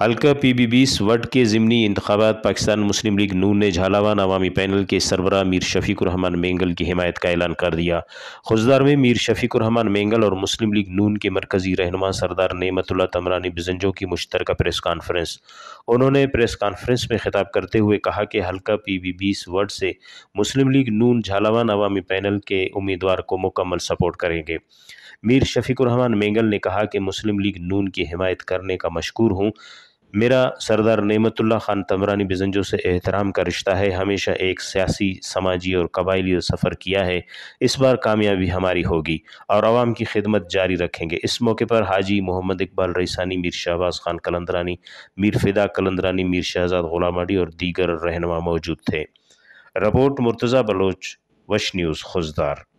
हल्का P B बीस word के ज़मनी इंतबात पाकिस्तान मुस्लिम लीग नून ने झालावान अवामी पैनल के सरबरा मीर शफीकुररहमान मेंगल की हमायत का ऐलान कर दिया खुजदार में मीर शफीकुररहमान मेंगल और मुस्लिम लीग नून के मरकज़ी रहनुमा सरदार नेमतुल्ला तमरानी बिजंजो की मुश्तरक प्रेस कॉन्फ्रेंस उन्होंने प्रेस कॉन्फ्रेंस में खिताब करते हुए कहा कि हल्का पी बी बीस वर्ड से मुस्लिम लीग नून झालावान अवामी पैनल के उम्मीदवार को मुकम्मल सपोर्ट करेंगे मीर शफीकुररहमान मेंगल ने कहा कि मुस्लिम लीग नून की हिमायत करने का मशहूर हूँ मेरा सरदार नेमतुल्ला ख़ान तमरानी बिजंजो से एहतराम का रिश्ता है हमेशा एक सियासी समाजी और कबायली सफ़र किया है इस बार कामयाबी हमारी होगी और आवाम की खिदमत जारी रखेंगे इस मौके पर हाजी मोहम्मद इकबाल रईसानी मीर शहबाज खान कलंदरानी मीर फिदा कलंदरानी मीर शहजाद गुलामाडी और दीगर रहनमा मौजूद थे report Murtaza Baloch VSH news खुशदार